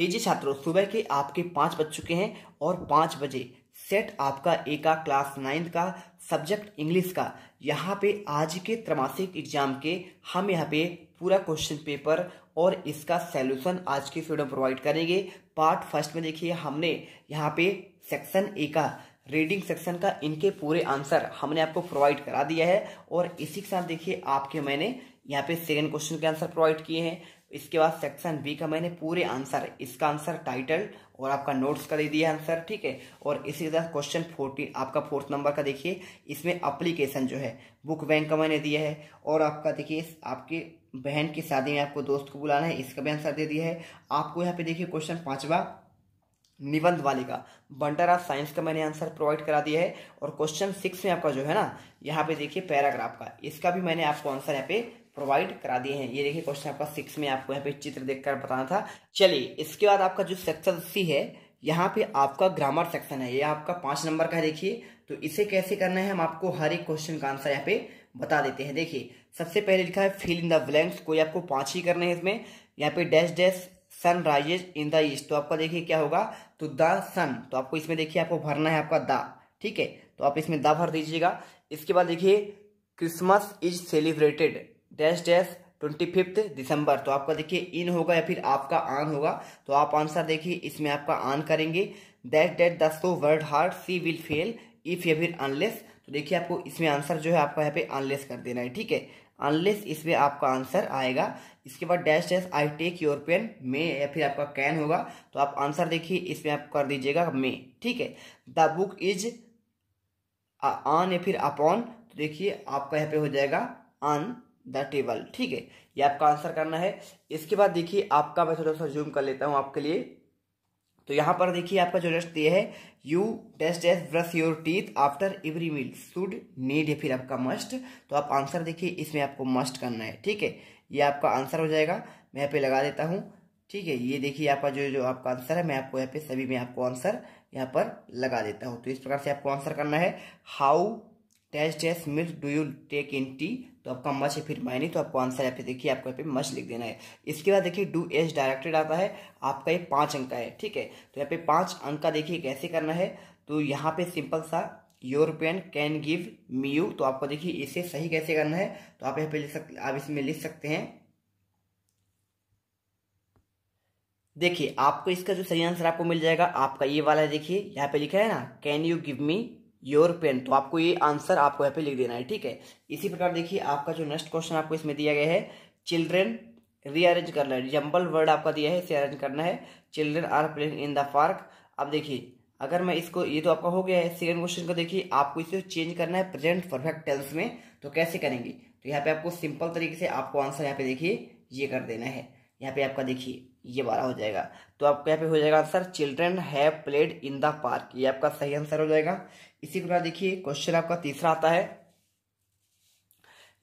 लीजिए छात्रों सुबह के आपके पाँच बज चुके हैं और पाँच बजे सेट आपका एका का क्लास नाइन्थ का सब्जेक्ट इंग्लिश का यहाँ पे आज के त्रमासिक एग्जाम के हम यहाँ पे पूरा क्वेश्चन पेपर और इसका सोल्यूशन आज की वीडियो में प्रोवाइड करेंगे पार्ट फर्स्ट में देखिए हमने यहाँ पे सेक्शन ए का रीडिंग सेक्शन का इनके पूरे आंसर हमने आपको प्रोवाइड करा दिया है और इसी के साथ देखिए आपके मैंने यहाँ पे सेकेंड क्वेश्चन के आंसर प्रोवाइड किए हैं इसके बाद सेक्शन बी का मैंने पूरे आंसर इसका आंसर टाइटल और आपका नोट्स का दे दिया आंसर ठीक है और इसी के साथ क्वेश्चन फोर्टी आपका फोर्थ नंबर का देखिए इसमें अप्लीकेशन जो है बुक बैंक का मैंने दिया है और आपका देखिए आपकी बहन की शादी में आपको दोस्त को बुलाना है इसका भी आंसर दे दिया है आपको यहाँ पे देखिए क्वेश्चन पाँचवा निबंध वाले का बंटर ऑफ साइंस का मैंने आंसर प्रोवाइड करा दिया है और क्वेश्चन सिक्स में आपका जो है ना यहाँ पे देखिए पैराग्राफ का इसका भी मैंने आपको आंसर यहाँ पे प्रोवाइड करा दिए हैं ये देखिए क्वेश्चन आपका सिक्स में आपको यहाँ पे चित्र देखकर बताना था चलिए इसके बाद आपका जो सेक्शन सी है यहाँ पे आपका ग्रामर सेक्शन है ये आपका पांच नंबर का देखिए तो इसे कैसे करना है हम आपको हर एक क्वेश्चन का आंसर यहाँ पे बता देते हैं देखिए सबसे पहले लिखा है फिल इन द ब्लैंक्स कोई आपको पांच ही करने हैं इसमें यहाँ पे dash dash sun rises in the east तो आपका देखिए क्या होगा तो द सन तो आपको इसमें देखिए आपको भरना है आपका द ठीक है तो आप इसमें द भर दीजिएगा इसके बाद देखिए Christmas is celebrated dash dash twenty fifth दिसंबर तो आपका देखिए इन होगा या फिर आपका आन होगा तो आप आंसर देखिए इसमें आपका आन करेंगे that date the so word heart sea will fail if या फिर अनलेस तो देखिए आपको इसमें आंसर जो है आपका यहाँ पे अनलेस कर देना है ठीक है अनलेस इसमें आपका आंसर आएगा इसके बाद dash dash I take your pen may या फिर आपका कैन होगा तो आप आंसर देखिए इसमें आप कर दीजिएगा मे ठीक है द बुक इज ऑन या फिर अपॉन तो देखिए आपका यहाँ पे हो जाएगा ऑन द टेबल ठीक है ये आपका आंसर करना है इसके बाद देखिए आपका मैं थोड़ा सा जूम कर लेता हूँ आपके लिए तो यहाँ पर देखिए आपका जो नेक्स्ट ये है you test S brush your teeth after every meal should need या फिर आपका मस्ट तो आप आंसर देखिए इसमें आपको मस्ट करना है ठीक है ये आपका आंसर हो जाएगा मैं यहाँ पे लगा देता हूँ ठीक है ये देखिए आपका जो जो आपका आंसर है मैं आपको यहाँ पे सभी में आपको आंसर यहाँ पर लगा देता हूँ तो इस प्रकार से आपको आंसर करना है how test dash milk do you take in tea तो आपका मच है फिर माइने तो आपको आंसर है फिर देखिए आपको यहाँ पे मच लिख देना है इसके बाद देखिए डू एस डायरेक्टेड आता है आपका ये पांच अंक का है ठीक है तो यहाँ पे पांच अंक का देखिए कैसे करना है तो यहाँ पे सिंपल सा European can give me you तो आपको देखिए इसे सही कैसे करना है तो आप यहाँ पे लिख सकते आप इसमें लिख सकते हैं देखिए आपको इसका जो सही आंसर आपको मिल जाएगा आपका ये वाला है देखिए यहाँ पे लिखा है ना can you give me your pen तो आपको ये आंसर आपको यहाँ पे लिख देना है ठीक है इसी प्रकार देखिए आपका जो नेक्स्ट क्वेश्चन आपको इसमें दिया गया है चिल्ड्रेन रीअरेंज करना है जम्बल वर्ड आपका दिया है इसे अरेंज करना है children are playing in the park अब देखिए अगर मैं इसको ये तो आपका हो गया है सेकेंड क्वेश्चन को देखिए आपको इसे चेंज करना है प्रेजेंट परफेक्ट टेंस में तो कैसे करेंगे तो यहाँ पे आपको सिंपल तरीके से आपको आंसर यहाँ पे देखिए ये कर देना है यहाँ पे आपका देखिए ये वाला हो जाएगा तो आपका यहाँ पे हो जाएगा आंसर चिल्ड्रेन है प्लेड इन द पार्क ये आपका सही आंसर हो जाएगा इसी प्रकार देखिए क्वेश्चन आपका तीसरा आता है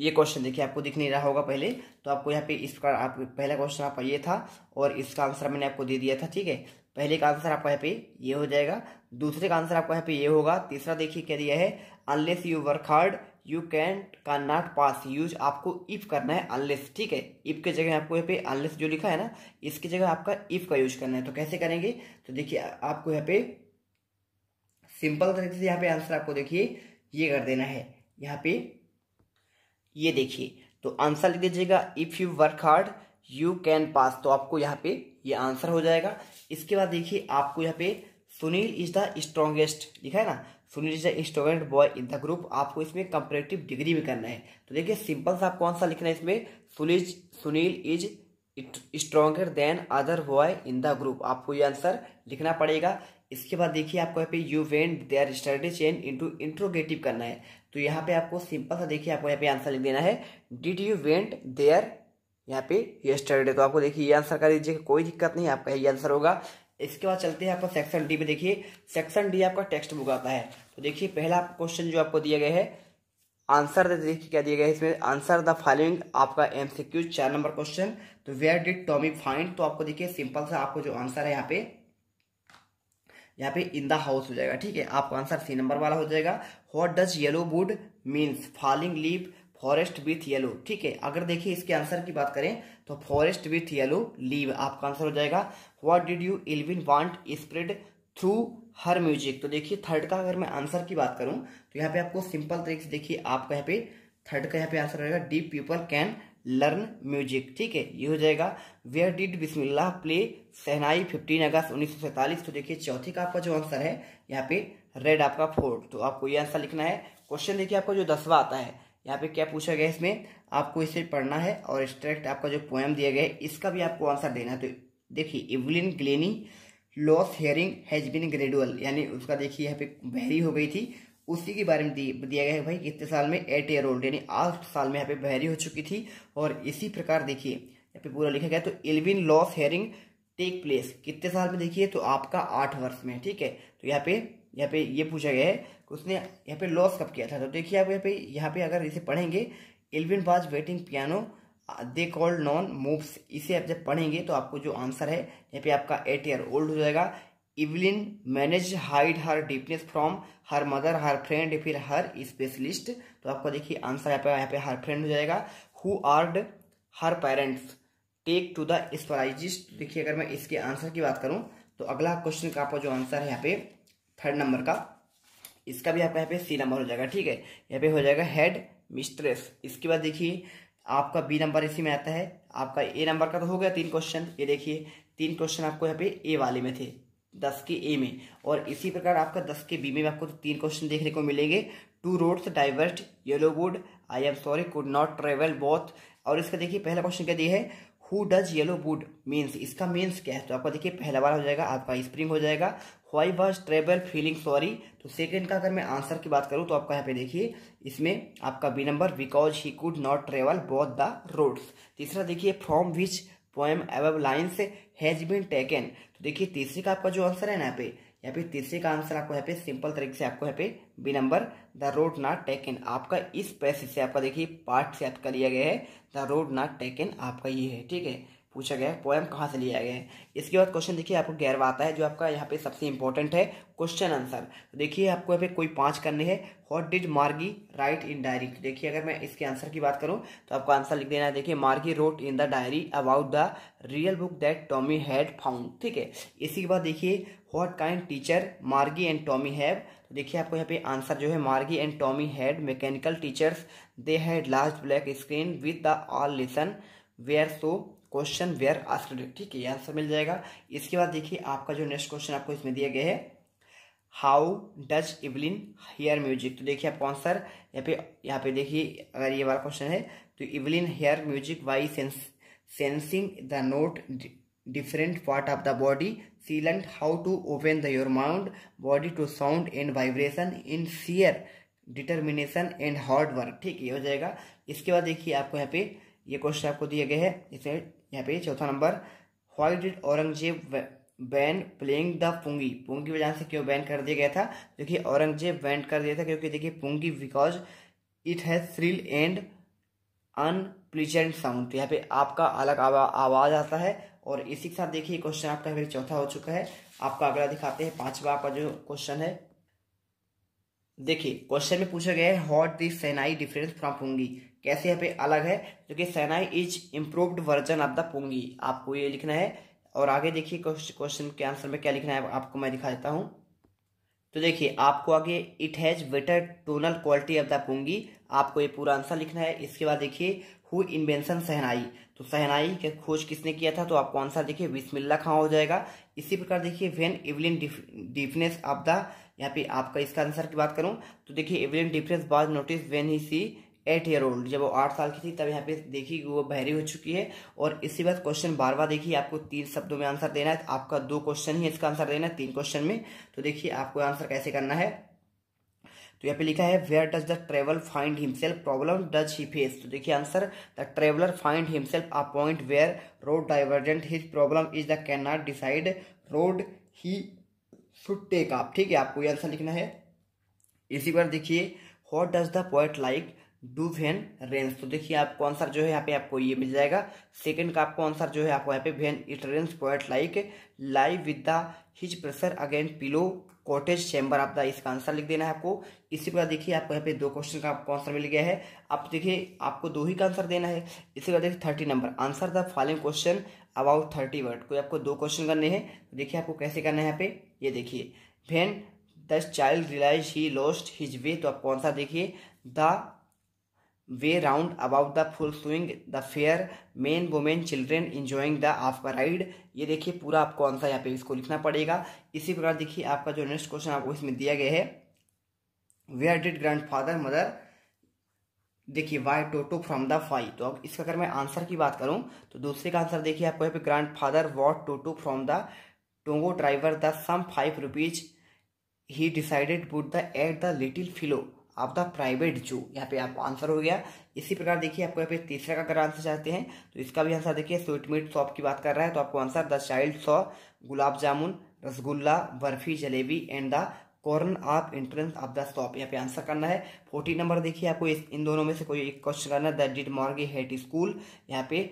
ये क्वेश्चन देखिए आपको दिख नहीं रहा होगा पहले तो आपको यहाँ पे इस प्रकार आप पहला क्वेश्चन आपका ये था और इसका आंसर मैंने आपको दे दिया था ठीक है पहले का आंसर आपका यहाँ पे ये हो जाएगा दूसरे का आंसर आपका यहाँ पे ये होगा तीसरा देखिए क्या दिया है unless you work hard you can का नॉट पास यूज आपको इफ करना है अनलेस ठीक है इफ के जगह आपको यहाँ पे अनलेस जो लिखा है ना इसकी जगह आपका इफ का यूज करना है तो कैसे करेंगे तो देखिए आपको यहाँ पे सिंपल तरीके से यहाँ पे आंसर आपको देखिए ये कर देना है यहाँ पे ये देखिए तो आंसर लिख दीजिएगा if you work hard you can pass तो आपको यहाँ पे ये आंसर हो जाएगा इसके बाद देखिए आपको यहाँ पे सुनील इज द स्ट्रॉन्गेस्ट लिखा है ना Sunil is a student boy in the group आपको इसमें कंपेरेटिव डिग्री में करना है तो देखिए सिंपल सा आप कौन सा लिखना है इसमें Sunil Sunil is stronger than other boy in the group आपको ये आंसर लिखना पड़ेगा इसके बाद देखिए आपको यहाँ पे you went there study change into interrogative करना है तो यहाँ पे आपको सिंपल सा देखिए आपको यहाँ पे आंसर लिख देना है डिड यू वेंट देयर यहाँ पे ये स्टडी तो आपको देखिए ये आंसर कर दीजिए कोई दिक्कत नहीं आपका ये आंसर होगा इसके बाद चलते हैं आपका सेक्शन डी में देखिए सेक्शन डी आपका टेक्स्ट बुक आता है तो देखिए पहला क्वेश्चन जो आपको दिया गया है आंसर देखिए क्या दिया गया है इसमें आंसर द फॉलोइंग आपका एम सी क्यू चार नंबर क्वेश्चन तो वेयर डिड टॉमी फाइंड तो आपको देखिए सिंपल सा आपको जो आंसर है यहाँ पे यहाँ पे इन द हाउस हो जाएगा ठीक है आपका आंसर सी नंबर वाला हो जाएगा what does yellow wood means falling leave forest with yellow ठीक है अगर देखिए इसके आंसर की बात करें तो फॉरेस्ट विथ येलो लीव आपका आंसर हो जाएगा what did you Evelyn want spread through her music तो देखिए थर्ड का अगर मैं आंसर की बात करूं तो यहाँ पे आपको सिंपल तरीके से देखिए आपका यहाँ पे थर्ड का यहाँ पे आंसर रहेगा deep people can learn music ठीक है ये हो जाएगा where did Bismillah play shehnai fifteen अगस्त उन्नीस तो देखिए चौथी का आपका जो आंसर है यहाँ पे रेड आपका फोर्थ तो आपको ये आंसर लिखना है क्वेश्चन देखिए आपको जो दसवा आता है यहाँ पे क्या पूछा गया इसमें आपको इसे पढ़ना है और एक्स्ट्रैक्ट आपका जो पोएम दिया गया है इसका भी आपको आंसर देना है तो देखिए Evelyn Glennie loss hearing has been gradual यानी उसका देखिए यहाँ पे बहरी हो गई थी उसी के बारे में दिया गया है भाई कितने साल में एट ईयर ओल्ड यानी आठ साल में यहाँ पे बहरी हो चुकी थी और इसी प्रकार देखिए यहाँ पे पूरा लिखा गया तो Evelyn loss hearing take place कितने साल में देखिए तो आपका आठ वर्ष में ठीक है तो यहाँ पे यहाँ पे ये पूछा गया है उसने यहाँ पे लॉस कब किया था तो देखिए आप यहाँ पे यहाँ पे अगर इसे पढ़ेंगे Evelyn was waiting piano they called non moves इसे आप जब पढ़ेंगे तो आपको जो आंसर है यहाँ पे आपका एट ईयर ओल्ड हो जाएगा Evelyn manage hide her deafness from her mother her friend फिर हर स्पेशलिस्ट तो आपका देखिए आंसर यहाँ पे यहाँ पे हर फ्रेंड हो जाएगा who urged her parents take to the specialist देखिए अगर मैं इसके आंसर की बात करूँ तो अगला क्वेश्चन का आपका जो आंसर है यहाँ पे थर्ड नंबर का इसका भी आपका यहाँ पे सी नंबर हो जाएगा ठीक है यहाँ पे हो जाएगा हेड मिस्ट्रेस इसके बाद देखिए आपका बी नंबर इसी में आता है आपका ए नंबर का तो हो गया तीन क्वेश्चन ये देखिए तीन क्वेश्चन आपको यहाँ पे ए वाले में थे दस के ए में और इसी प्रकार आपका दस के बी में भी आपको तीन क्वेश्चन देखने को मिलेंगे two roads diverged yellow wood I am sorry could not travel both और इसका देखिए पहला क्वेश्चन क्या दिया है who does yellow wood means इसका मीन्स क्या है तो आपका देखिए पहला वाला हो जाएगा आपका स्प्रिंग हो जाएगा why was travel feeling sorry तो सेकेंड का अगर मैं आंसर की बात करूँ तो आपका यहाँ पे देखिए इसमें आपका B number because he could not travel both the roads तीसरा देखिए from which poem above lines has been taken तो देखिए तीसरे का आपका जो आंसर है ना यहाँ पे यहाँ पे तीसरे का आंसर आपको यहाँ पे सिंपल तरीके से आपको यहाँ पे B number the road not taken आपका इस पैसे से आपका देखिए पार्ट से आपका लिया गया है द रोड नॉट टेकन आपका ये है ठीक है पूछा गया है पोएम कहाँ से लिया गया है इसके बाद क्वेश्चन देखिए आपको ग्यारहवा आता है जो आपका यहाँ पे सबसे इंपॉर्टेंट है क्वेश्चन आंसर तो देखिए आपको यहाँ पे कोई पांच करने हैं what did Margie write in diary देखिए अगर मैं इसके आंसर की बात करूँ तो आपको आंसर लिख देना है देखिए Margie wrote in the diary about the real book that Tommy had found ठीक है इसी के बाद देखिए what kind teacher Margie and Tommy have देखिए आपको यहाँ पे आंसर जो है Margie and Tommy had mechanical teachers they had large black screen with the all lesson were so question were asked ठीक है आंसर मिल जाएगा इसके बाद देखिए आपका जो नेक्स्ट क्वेश्चन आपको इसमें दिया गया है how does Evelyn hear music तो देखिए आपका आंसर यहाँ पे यहाँ पे देखिए अगर ये वाला क्वेश्चन है तो Evelyn hear music by sense sensing the note different part of the body she learned how to open the your mind body to sound and vibration in sheer determination and hard work ठीक है हो जाएगा इसके बाद देखिए आपको यहाँ पे ये क्वेश्चन आपको दिया गया है इसमें यहाँ पे चौथा number why did Aurangzeb ban playing the pungi pungi वजह से क्यों बैन कर दिया गया था क्योंकि औरंगजेब बैन कर दिया था क्योंकि देखिए pungi because it has shrill and unpleasant sound यहाँ पे आपका अलग आवाज आता है और इसी के साथ देखिए क्वेश्चन आपका चौथा हो चुका है आपका अगला दिखाते हैं पांचवा आपका जो क्वेश्चन है देखिए क्वेश्चन में पूछा गया है what the shehnai difference from pungi कैसे यहाँ पे अलग है जो कि shehnai is improved version of the pungi आपको ये लिखना है और आगे देखिए क्वेश्चन के आंसर में क्या लिखना है आपको मैं दिखा देता हूँ तो देखिए आपको आगे it has better tonal quality of the pungi आपको ये पूरा आंसर लिखना है इसके बाद देखिए हु इन्वेंशन सहनाई तो सहनाई के खोज किसने किया था तो आपको आंसर देखिए बिस्मिल्ला खां हो जाएगा इसी प्रकार देखिए when Evelyn deafness of the यहाँ पे आपका इसका आंसर की बात करूं तो देखिए Evelyn deafness was notice when he she eight year old जब वो आठ साल की थी तब यहाँ पे देखिए वो बहरी हो चुकी है और इसी बात क्वेश्चन बार बार देखिए आपको तीन शब्दों में आंसर देना है तो आपका दो क्वेश्चन ही इसका आंसर देना है तीन क्वेश्चन में तो देखिए आपको आंसर कैसे करना है तो यहाँ पे लिखा है where does the travel find himself problem does he face तो देखिए answer the traveller find himself a point where road divergent his problem is the can not decide road he should take आप ठीक है आपको ये answer लिखना है इसी पर देखिए what does the poet like do when rains तो देखिए आपको आंसर जो है यहाँ पे आपको ये मिल जाएगा सेकंड का आपको आंसर जो है आपको यहाँ पे when it rains point like live with the his pressure again pillow cottage chamber आपका इसका आंसर लिख देना है आपको इसी प्रकार देखिए आपको यहाँ पे दो क्वेश्चन का आपको आंसर मिल गया है आप देखिए आपको दो ही का आंसर देना है इसी प्रकार देखिए thirty number answer the following question about thirty word कोई आपको दो क्वेश्चन करने हैं तो देखिए आपको कैसे करना है यहाँ पे ये देखिए when the child realise he lost his way तो आपको आंसर देखिए the way round about the full swing the fair men women children enjoying the आपका राइड ये देखिए पूरा आपको आंसर यहाँ पे इसको लिखना पड़ेगा इसी प्रकार देखिए आपका जो नेक्स्ट क्वेश्चन आपको इसमें दिया गया है where did grandfather mother देखिए वाई टोटो फ्रॉम द फाई तो अब इसका अगर मैं आंसर की बात करूं तो दूसरे का आंसर देखिए आपको यहाँ पे grandfather what Toto from the tonga driver the sum five rupees he decided but the at the little fellow up the private जू यहाँ पे आप आंसर हो गया इसी प्रकार देखिए आपको यहाँ पे तीसरा का अगर आंसर चाहते हैं तो इसका भी आंसर देखिए स्वीट मीट शॉप की बात कर रहा है तो आपको answer the child saw gulab jamun rasgulla barfi jalebi and the corn of entrance of the shop यहाँ पे आंसर करना है फोर्टी नंबर देखिए आपको इस इन दोनों में से कोई एक क्वेश्चन करना है the did Margie hate school यहाँ पे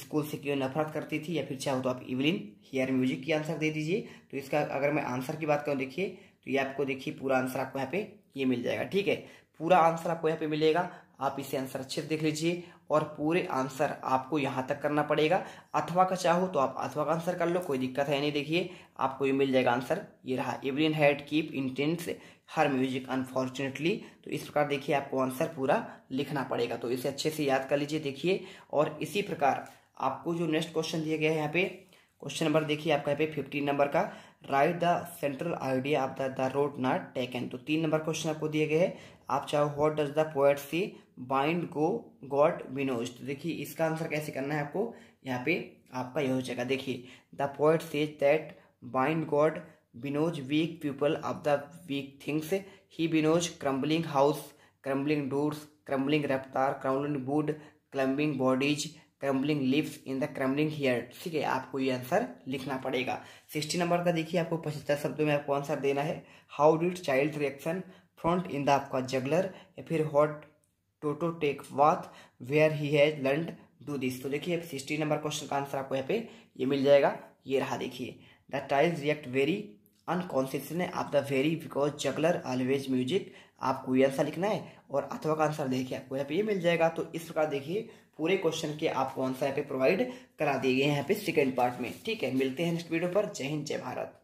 स्कूल से क्यों नफरत करती थी या फिर चाहो तो आप इवनिंग हियर म्यूजिक की आंसर दे दीजिए तो इसका अगर मैं आंसर की बात करूँ देखिए तो ये आपको देखिए पूरा आंसर आपको यहाँ पे ये मिल जाएगा ठीक है पूरा आंसर आपको यहाँ पे मिलेगा आप इसे आंसर अच्छे से देख लीजिए और पूरे आंसर आपको यहाँ तक करना पड़ेगा अथवा का चाहो तो आप अथवा का आंसर कर लो कोई दिक्कत है नहीं देखिए आपको ये मिल जाएगा आंसर ये रहा Evelyn had keep intense her music unfortunately तो इस प्रकार देखिए आपको आंसर पूरा लिखना पड़ेगा तो इसे अच्छे से याद कर लीजिए देखिए और इसी प्रकार आपको जो नेक्स्ट क्वेश्चन दिया गया है यहाँ पे क्वेश्चन नंबर देखिए आपका यहाँ पे फिफ्टीन नंबर का write the central idea of the the road not taken तो तीन नंबर क्वेश्चन आपको दिए गए हैं आप चाहो what does the poet see behind go god windows तो देखिए इसका आंसर कैसे करना है आपको यहाँ पे आपका यह हो जाएगा देखिए the poet says that behind god windows weak people of the weak things he windows crumbling house crumbling doors crumbling rafters crumbling wood crumbling bodies crumbling lips in the crumbling hair ठीक है आपको ये answer लिखना पड़ेगा sixty number का देखिए आपको पचहत्तर शब्दों में आपको आंसर देना है how did child reaction front in the आपका जगलर या फिर what Toto take bath where he has learn do this तो देखिए सिक्सटी नंबर क्वेश्चन का आंसर आपको यहाँ पे ये मिल जाएगा ये रहा देखिए the tiles react very unconsciously आप the very because juggler always music आपको ये आंसर लिखना है और अथवा का आंसर देखिए आपको यहाँ पे ये मिल जाएगा तो इस प्रकार देखिए पूरे क्वेश्चन के आपको आंसर यहाँ पे प्रोवाइड करा दिए गए हैं यहाँ पे सेकेंड पार्ट में ठीक है मिलते हैं नेक्स्ट वीडियो पर जय हिंद जय भारत